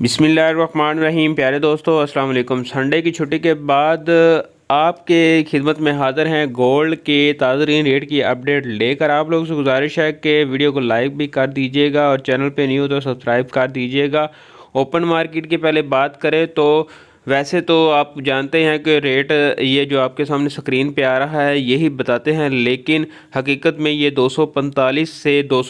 बिसमीम प्यारे दोस्तों अस्सलाम वालेकुम संडे की छुट्टी के बाद आपके खिदमत में हाज़िर हैं गोल्ड के ताज़रीन रेट की अपडेट लेकर आप लोगों से गुजारिश है कि वीडियो को लाइक भी कर दीजिएगा और चैनल पे न्यू तो सब्सक्राइब कर दीजिएगा ओपन मार्केट की पहले बात करें तो वैसे तो आप जानते हैं कि रेट ये जो आपके सामने स्क्रीन पे आ रहा है यही बताते हैं लेकिन हकीकत में ये 245 से दो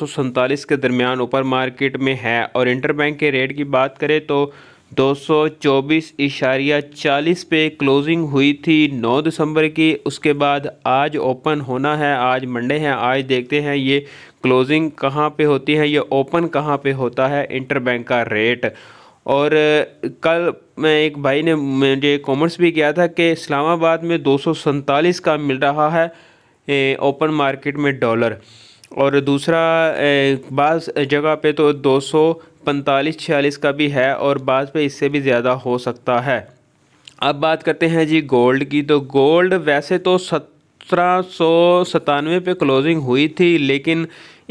के दरमियान ऊपर मार्केट में है और इंटर बैंक के रेट की बात करें तो दो सौ चौबीस इशारिया चालीस पे क्लोजिंग हुई थी 9 दिसंबर की उसके बाद आज ओपन होना है आज मंडे है आज देखते हैं ये क्लोजिंग कहाँ पे होती है ये ओपन कहाँ पे होता है इंटर बैंक का रेट और कल मैं एक भाई ने मुझे कॉमर्स भी किया था कि इस्लामाबाद में दो का मिल रहा है ओपन मार्केट में डॉलर और दूसरा बाज़ जगह पे तो दो सौ पैंतालीस छियालीस का भी है और बाज़ पे इससे भी ज़्यादा हो सकता है अब बात करते हैं जी गोल्ड की तो गोल्ड वैसे तो सत सत्रह पे क्लोजिंग हुई थी लेकिन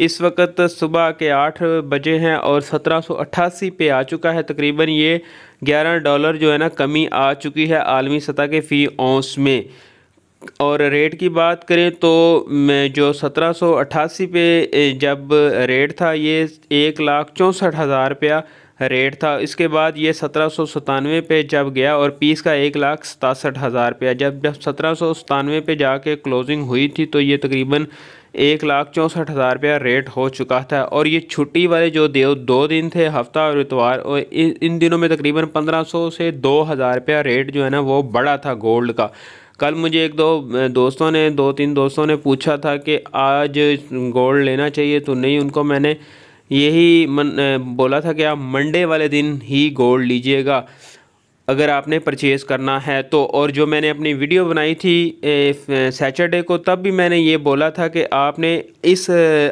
इस वक्त सुबह के आठ बजे हैं और सत्रह पे आ चुका है तकरीबन ये ग्यारह डॉलर जो है ना कमी आ चुकी है आलमी सतह के फ़ी औंस में और रेट की बात करें तो जो सत्रह पे जब रेट था ये एक लाख चौंसठ हज़ार रुपया रेट था इसके बाद ये सत्रह सौ सतानवे पे जब गया और पीस का एक लाख सतासठ हज़ार रुपया जब जब सत्रह सौ सतानवे पे जाके क्लोजिंग हुई थी तो ये तकरीबन एक लाख चौंसठ हज़ार रुपया रेट हो चुका था और ये छुट्टी वाले जो दे दो दिन थे हफ्ता और इतवार और इन दिनों में तकरीबन पंद्रह सौ से दो हज़ार रुपया रेट जो है ना वो बड़ा था गोल्ड का कल मुझे एक दो दोस्तों ने दो तीन दोस्तों ने पूछा था कि आज गोल्ड लेना चाहिए तो नहीं उनको मैंने यही मन बोला था कि आप मंडे वाले दिन ही गोल्ड लीजिएगा अगर आपने परचेज़ करना है तो और जो मैंने अपनी वीडियो बनाई थी सैटरडे को तब भी मैंने ये बोला था कि आपने इस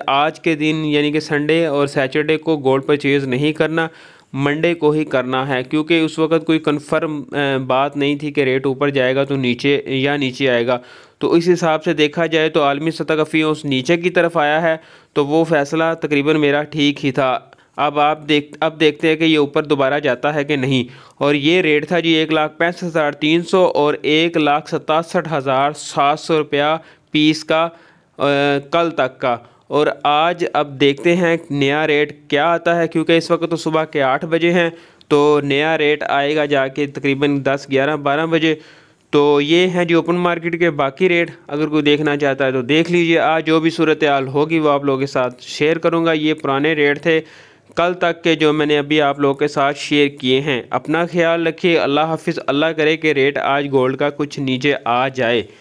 आज के दिन यानी कि संडे और सैटरडे को गोल्ड परचेज़ नहीं करना मंडे को ही करना है क्योंकि उस वक्त कोई कंफर्म बात नहीं थी कि रेट ऊपर जाएगा तो नीचे या नीचे आएगा तो इस हिसाब से देखा जाए तो आलमी सतह का उस नीचे की तरफ आया है तो वो फ़ैसला तकरीबन मेरा ठीक ही था अब आप देख अब देखते हैं कि ये ऊपर दोबारा जाता है कि नहीं और ये रेट था जी एक लाख पैंसठ हज़ार तीन सौ और एक लाख सतासठ हज़ार सात सौ रुपया पीस का आ, कल तक का और आज अब देखते हैं नया रेट क्या आता है क्योंकि इस वक्त तो सुबह के आठ बजे हैं तो नया रेट आएगा जाके तकरीबन दस ग्यारह बारह बजे तो ये हैं जी ओपन मार्केट के बाकी रेट अगर कोई देखना चाहता है तो देख लीजिए आज जो भी सूरत हाल होगी वो आप लोगों के साथ शेयर करूँगा ये पुराने रेट थे कल तक के जो मैंने अभी आप लोगों के साथ शेयर किए हैं अपना ख्याल रखिए अल्लाह हाफिज़ अल्लाह करे कि रेट आज गोल्ड का कुछ नीचे आ जाए